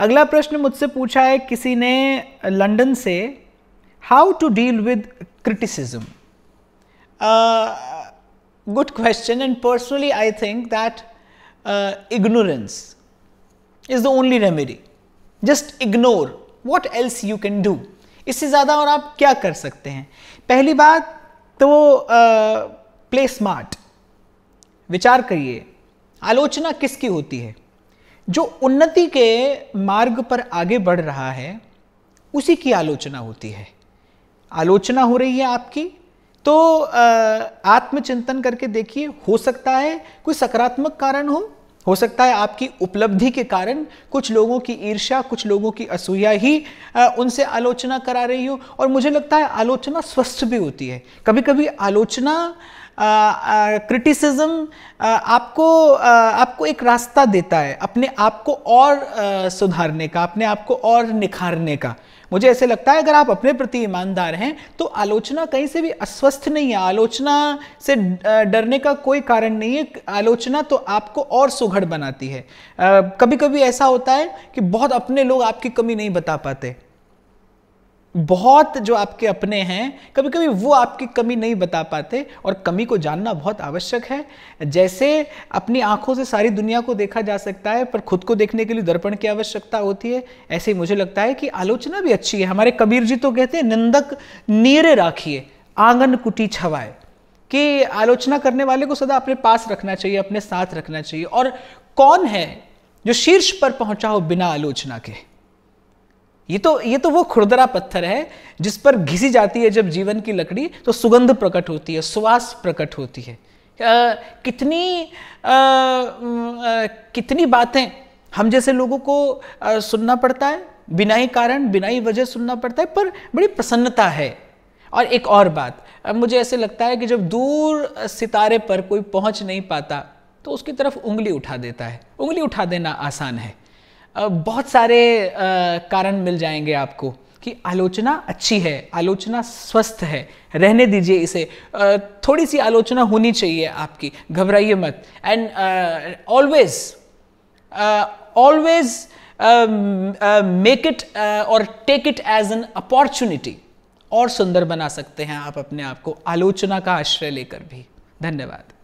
अगला प्रश्न मुझसे पूछा है किसी ने लंदन से how to deal with criticism good question and personally I think that ignorance is the only remedy just ignore what else you can do इससे ज्यादा और आप क्या कर सकते हैं पहली बात तो प्ले uh, स्मार्ट विचार करिए आलोचना किसकी होती है जो उन्नति के मार्ग पर आगे बढ़ रहा है उसी की आलोचना होती है आलोचना हो रही है आपकी तो आत्मचिंतन करके देखिए हो सकता है कोई सकारात्मक कारण हो हो सकता है आपकी उपलब्धि के कारण कुछ लोगों की ईर्ष्या कुछ लोगों की असूया ही आ, उनसे आलोचना करा रही हो और मुझे लगता है आलोचना स्वस्थ भी होती है कभी कभी आलोचना क्रिटिसिज्म आपको आपको एक रास्ता देता है अपने आप को और सुधारने का अपने आप को और निखारने का मुझे ऐसे लगता है अगर आप अपने प्रति ईमानदार हैं तो आलोचना कहीं से भी अस्वस्थ नहीं है आलोचना से डरने का कोई कारण नहीं है आलोचना तो आपको और सुघड़ बनाती है कभी कभी ऐसा होता है कि बहुत अपने लोग आपकी कमी नहीं बता पाते बहुत जो आपके अपने हैं कभी कभी वो आपकी कमी नहीं बता पाते और कमी को जानना बहुत आवश्यक है जैसे अपनी आंखों से सारी दुनिया को देखा जा सकता है पर खुद को देखने के लिए दर्पण की आवश्यकता होती है ऐसे ही मुझे लगता है कि आलोचना भी अच्छी है हमारे कबीर जी तो कहते हैं निंदक नीरे राखिए आंगन कुटी छवाए कि आलोचना करने वाले को सदा अपने पास रखना चाहिए अपने साथ रखना चाहिए और कौन है जो शीर्ष पर पहुंचा हो बिना आलोचना के ये तो ये तो वो खुरदरा पत्थर है जिस पर घिसी जाती है जब जीवन की लकड़ी तो सुगंध प्रकट होती है सुवास प्रकट होती है आ, कितनी आ, आ, कितनी बातें हम जैसे लोगों को आ, सुनना पड़ता है बिना ही कारण बिना ही वजह सुनना पड़ता है पर बड़ी प्रसन्नता है और एक और बात मुझे ऐसे लगता है कि जब दूर सितारे पर कोई पहुंच नहीं पाता तो उसकी तरफ उंगली उठा देता है उंगली उठा देना आसान है बहुत सारे कारण मिल जाएंगे आपको कि आलोचना अच्छी है आलोचना स्वस्थ है रहने दीजिए इसे थोड़ी सी आलोचना होनी चाहिए आपकी घबराइए मत and always always make it और take it as an opportunity और सुंदर बना सकते हैं आप अपने आप को आलोचना का आश्रय लेकर भी धन्यवाद